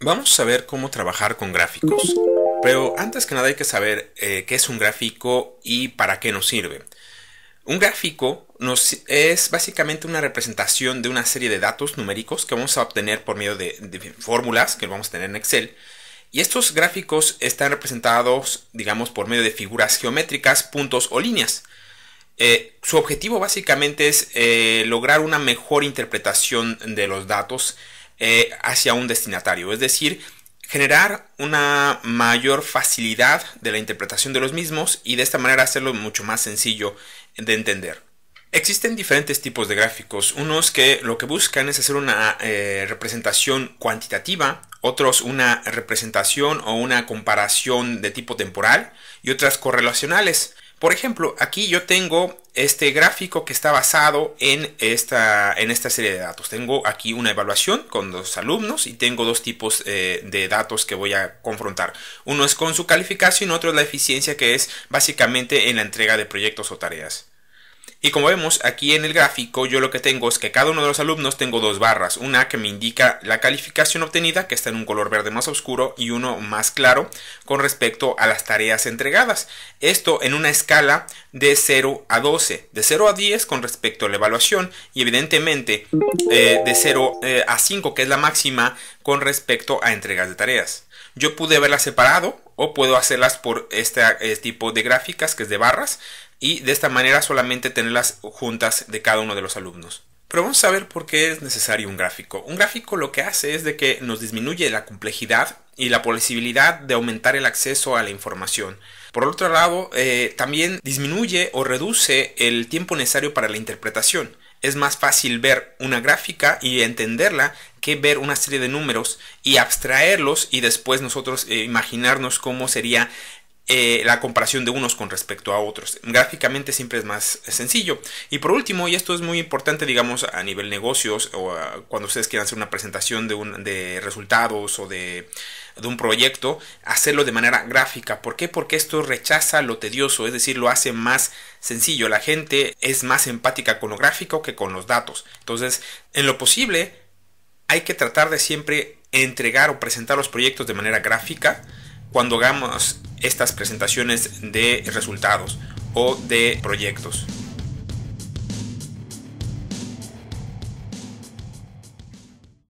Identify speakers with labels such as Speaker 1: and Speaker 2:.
Speaker 1: Vamos a ver cómo trabajar con gráficos, pero antes que nada hay que saber eh, qué es un gráfico y para qué nos sirve. Un gráfico nos, es básicamente una representación de una serie de datos numéricos que vamos a obtener por medio de, fórmulas que vamos a tener en Excel. Y estos gráficos están representados, digamos, por medio de figuras geométricas, puntos o líneas. Eh, su objetivo básicamente es eh, lograr una mejor interpretación de los datos eh, hacia un destinatario, es decir, generar una mayor facilidad de la interpretación de los mismos y de esta manera hacerlo mucho más sencillo de entender. Existen diferentes tipos de gráficos, unos que lo que buscan es hacer una eh, representación cuantitativa, otros una representación o una comparación de tipo temporal y otras correlacionales. Por ejemplo, aquí yo tengo este gráfico que está basado en esta, en esta serie de datos. Tengo aquí una evaluación con los alumnos y tengo dos tipos eh, de datos que voy a confrontar. Uno es con su calificación, y otro es la eficiencia que es básicamente en la entrega de proyectos o tareas. Y como vemos aquí en el gráfico, yo lo que tengo es que cada uno de los alumnos tengo dos barras, una que me indica la calificación obtenida, que está en un color verde más oscuro, y uno más claro con respecto a las tareas entregadas. Esto en una escala de 0 a 12, de 0 a 10 con respecto a la evaluación, y evidentemente eh, de 0 eh, a 5, que es la máxima, con respecto a entregas de tareas. Yo pude verlas separado o puedo hacerlas por este, eh, tipo de gráficas que es de barras y de esta manera solamente tenerlas juntas de cada uno de los alumnos. Pero vamos a ver por qué es necesario un gráfico. Un gráfico lo que hace es de que nos disminuye la complejidad y la posibilidad de aumentar el acceso a la información. Por otro lado, eh, también disminuye o reduce el tiempo necesario para la interpretación. Es más fácil ver una gráfica y entenderla que ver una serie de números y abstraerlos y después nosotros eh, imaginarnos cómo sería eh, la comparación de unos con respecto a otros. Gráficamente siempre es más sencillo. Y por último, y esto es muy importante, digamos, a nivel negocios o cuando ustedes quieran hacer una presentación de, un, de resultados o de, de un proyecto, hacerlo de manera gráfica. ¿Por qué? Porque esto rechaza lo tedioso, es decir, lo hace más sencillo. La gente es más empática con lo gráfico que con los datos. Entonces, en lo posible, hay que tratar de siempre entregar o presentar los proyectos de manera gráfica cuando hagamos estas presentaciones de resultados o de proyectos.